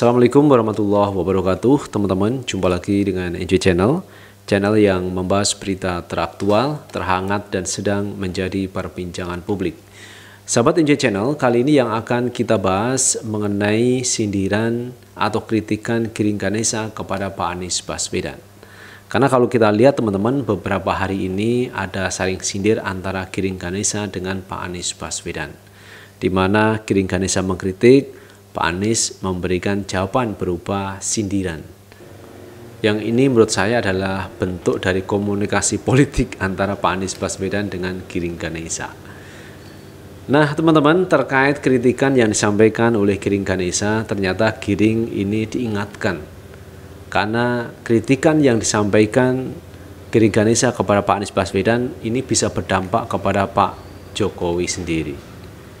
Assalamualaikum warahmatullahi wabarakatuh teman-teman jumpa lagi dengan NJ Channel channel yang membahas berita teraktual, terhangat dan sedang menjadi perbincangan publik Sahabat NJ Channel kali ini yang akan kita bahas mengenai sindiran atau kritikan Giring Ganesa kepada Pak Anies Baswedan karena kalau kita lihat teman-teman beberapa hari ini ada saling sindir antara Giring Ganesa dengan Pak Anies Baswedan di mana Giring Ganesa mengkritik Pak Anies memberikan jawaban berupa sindiran. Yang ini menurut saya adalah bentuk dari komunikasi politik antara Pak Anies Baswedan dengan Giring Ganesa. Nah teman-teman terkait kritikan yang disampaikan oleh Giring Ganesa ternyata Giring ini diingatkan karena kritikan yang disampaikan Giring Ganesa kepada Pak Anies Baswedan ini bisa berdampak kepada Pak Jokowi sendiri.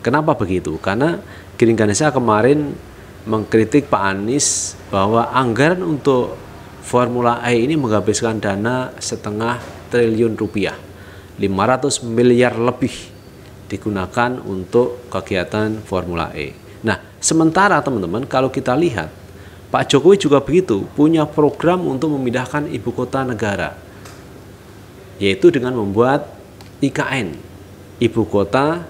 Kenapa begitu? Karena Giring Ganesha kemarin mengkritik Pak Anies bahwa anggaran untuk Formula E ini menghabiskan dana setengah triliun rupiah. 500 miliar lebih digunakan untuk kegiatan Formula E. Nah, sementara teman-teman kalau kita lihat Pak Jokowi juga begitu, punya program untuk memindahkan ibu kota negara. Yaitu dengan membuat IKN, ibu kota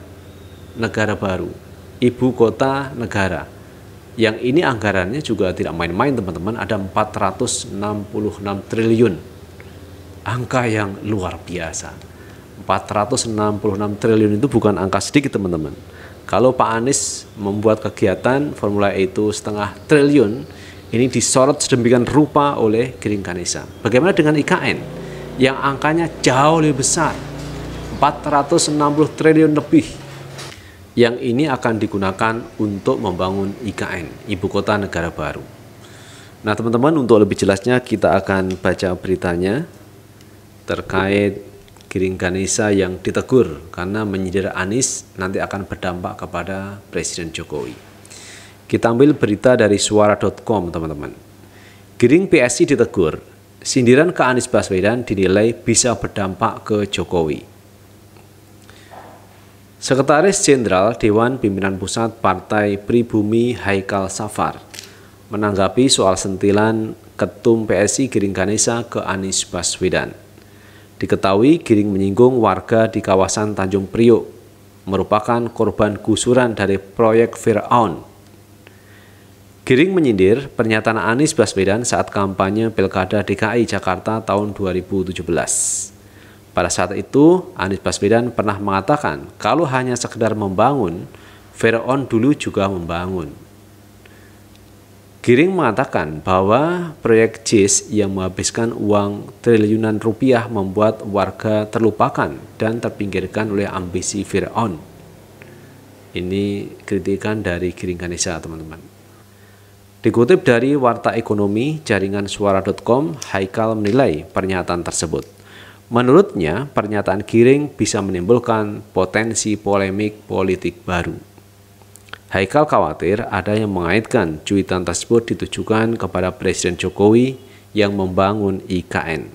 negara baru, ibu kota negara. Yang ini anggarannya juga tidak main-main teman-teman, ada 466 triliun. Angka yang luar biasa. 466 triliun itu bukan angka sedikit teman-teman. Kalau Pak Anies membuat kegiatan Formula E itu setengah triliun, ini disorot sedemikian rupa oleh Giring Ganesha. Bagaimana dengan IKN yang angkanya jauh lebih besar, 460 triliun lebih yang ini akan digunakan untuk membangun IKN, Ibu Kota Negara Baru. Nah, teman-teman, untuk lebih jelasnya kita akan baca beritanya terkait Giring Ganesha yang ditegur karena menyindir Anies nanti akan berdampak kepada Presiden Jokowi. Kita ambil berita dari suara.com, teman-teman. Giring PSI ditegur, sindiran ke Anies Baswedan dinilai bisa berdampak ke Jokowi. Sekretaris Jenderal Dewan Pimpinan Pusat Partai Pribumi Haikal Safar menanggapi soal sentilan Ketum PSI Giring Ganesa ke Anies Baswedan. Diketahui Giring menyinggung warga di kawasan Tanjung Priok merupakan korban gusuran dari proyek Fir'aun. Giring menyindir pernyataan Anies Baswedan saat kampanye Pilkada DKI Jakarta tahun 2017. Pada saat itu, Anies Baswedan pernah mengatakan kalau hanya sekedar membangun, Fir'aun dulu juga membangun. Giring mengatakan bahwa proyek JIS yang menghabiskan uang triliunan rupiah membuat warga terlupakan dan terpinggirkan oleh ambisi Fir'aun. Ini kritikan dari Giring Ganesha, teman-teman. Dikutip dari Warta Ekonomi, jaringan suara.com, Haikal menilai pernyataan tersebut. Menurutnya, pernyataan Giring bisa menimbulkan potensi polemik politik baru. Haikal khawatir ada yang mengaitkan cuitan tersebut ditujukan kepada Presiden Jokowi yang membangun IKN.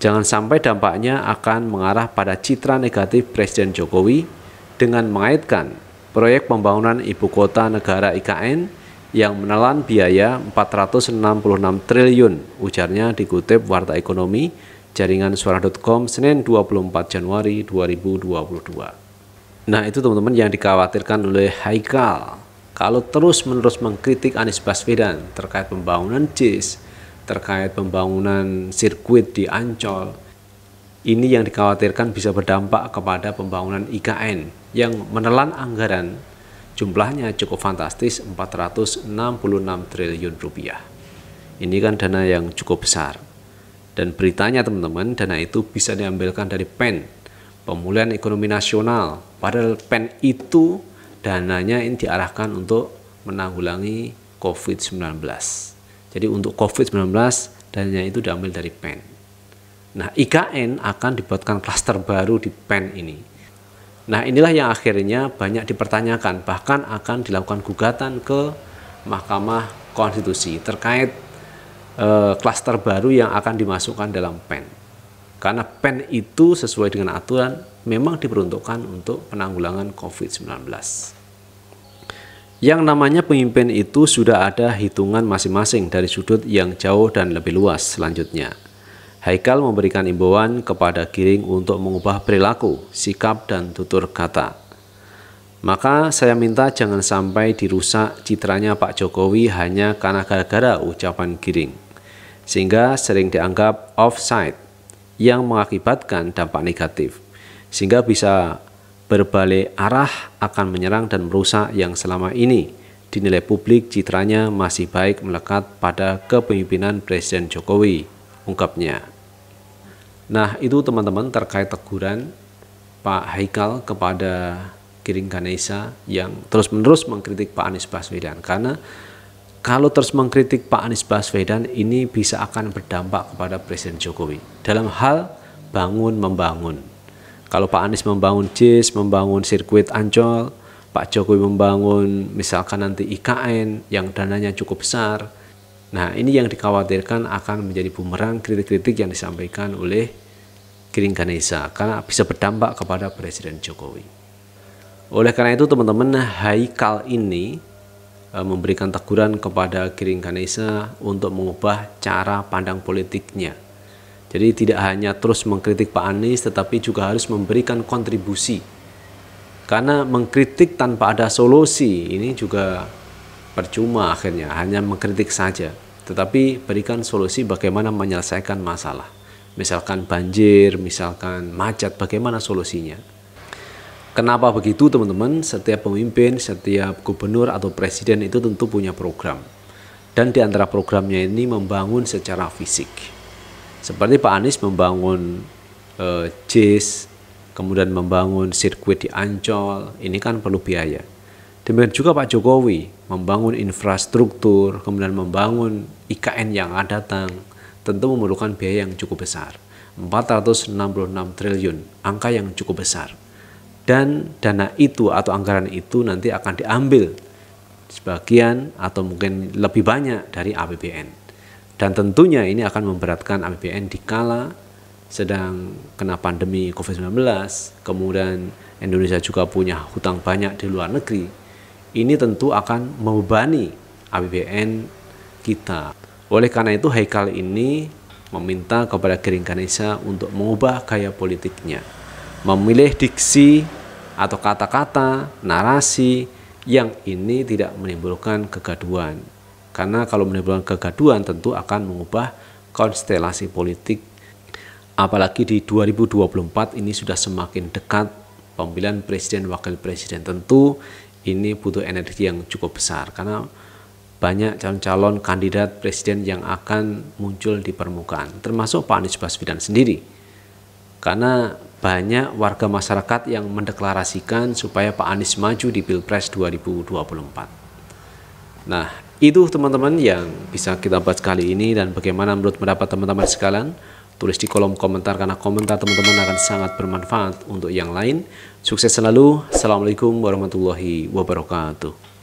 Jangan sampai dampaknya akan mengarah pada citra negatif Presiden Jokowi dengan mengaitkan proyek pembangunan ibu kota negara IKN yang menelan biaya 466 triliun, ujarnya dikutip Warta Ekonomi jaringan suara.com Senin 24 Januari 2022. Nah itu teman-teman yang dikhawatirkan oleh Haikal kalau terus-menerus mengkritik Anies Baswedan terkait pembangunan JIS, terkait pembangunan sirkuit di Ancol, ini yang dikhawatirkan bisa berdampak kepada pembangunan IKN yang menelan anggaran jumlahnya cukup fantastis 466 triliun rupiah. Ini kan dana yang cukup besar. Dan beritanya teman-teman, dana itu bisa diambilkan dari PEN, Pemulihan Ekonomi Nasional. Padahal PEN itu dananya ini diarahkan untuk menanggulangi COVID-19. Jadi untuk COVID-19 dananya itu diambil dari PEN. Nah, IKN akan dibuatkan klaster baru di PEN ini. Nah, inilah yang akhirnya banyak dipertanyakan, bahkan akan dilakukan gugatan ke Mahkamah Konstitusi terkait Eh, klaster baru yang akan dimasukkan dalam PEN. Karena PEN itu sesuai dengan aturan memang diperuntukkan untuk penanggulangan COVID-19. Yang namanya pemimpin itu sudah ada hitungan masing-masing dari sudut yang jauh dan lebih luas selanjutnya. Haikal memberikan imbauan kepada Giring untuk mengubah perilaku, sikap, dan tutur kata. Maka saya minta jangan sampai dirusak citranya Pak Jokowi hanya karena gara-gara ucapan Giring sehingga sering dianggap offside yang mengakibatkan dampak negatif sehingga bisa berbalik arah akan menyerang dan merusak yang selama ini dinilai publik citranya masih baik melekat pada kepemimpinan Presiden Jokowi, ungkapnya. Nah itu teman-teman terkait teguran Pak Haikal kepada Giring Ganesa yang terus-menerus mengkritik Pak Anies Baswedan karena kalau terus mengkritik Pak Anies Baswedan ini bisa akan berdampak kepada Presiden Jokowi dalam hal bangun membangun. Kalau Pak Anies membangun JIS, membangun sirkuit Ancol, Pak Jokowi membangun misalkan nanti IKN yang dananya cukup besar. Nah, ini yang dikhawatirkan akan menjadi bumerang kritik-kritik yang disampaikan oleh Giring Ganesha karena bisa berdampak kepada Presiden Jokowi. Oleh karena itu teman-teman, Haikal ini Eh, memberikan teguran kepada Giring Ganesha untuk mengubah cara pandang politiknya. Jadi tidak hanya terus mengkritik Pak Anies tetapi juga harus memberikan kontribusi. Karena mengkritik tanpa ada solusi ini juga percuma akhirnya, hanya mengkritik saja. Tetapi berikan solusi bagaimana menyelesaikan masalah. Misalkan banjir, misalkan macet, bagaimana solusinya? Kenapa begitu teman-teman? Setiap pemimpin, setiap gubernur atau presiden itu tentu punya program. Dan di antara programnya ini membangun secara fisik. Seperti Pak Anies membangun eh, JIS, kemudian membangun sirkuit di Ancol, ini kan perlu biaya. Demikian juga Pak Jokowi membangun infrastruktur, kemudian membangun IKN yang akan datang, tentu memerlukan biaya yang cukup besar. 466 triliun, angka yang cukup besar dan dana itu atau anggaran itu nanti akan diambil sebagian atau mungkin lebih banyak dari APBN. Dan tentunya ini akan memberatkan APBN di kala sedang kena pandemi COVID-19, kemudian Indonesia juga punya hutang banyak di luar negeri. Ini tentu akan membebani APBN kita. Oleh karena itu Haikal ini meminta kepada Gering Ganesha untuk mengubah gaya politiknya memilih diksi atau kata-kata, narasi yang ini tidak menimbulkan kegaduan Karena kalau menimbulkan kegaduan tentu akan mengubah konstelasi politik. Apalagi di 2024 ini sudah semakin dekat pemilihan presiden wakil presiden. Tentu ini butuh energi yang cukup besar karena banyak calon-calon kandidat presiden yang akan muncul di permukaan, termasuk Pak Anies Baswedan sendiri. Karena banyak warga masyarakat yang mendeklarasikan supaya Pak Anies maju di Pilpres 2024. Nah, itu teman-teman yang bisa kita bahas kali ini dan bagaimana menurut pendapat teman-teman sekalian tulis di kolom komentar karena komentar teman-teman akan sangat bermanfaat untuk yang lain. Sukses selalu. Assalamualaikum warahmatullahi wabarakatuh.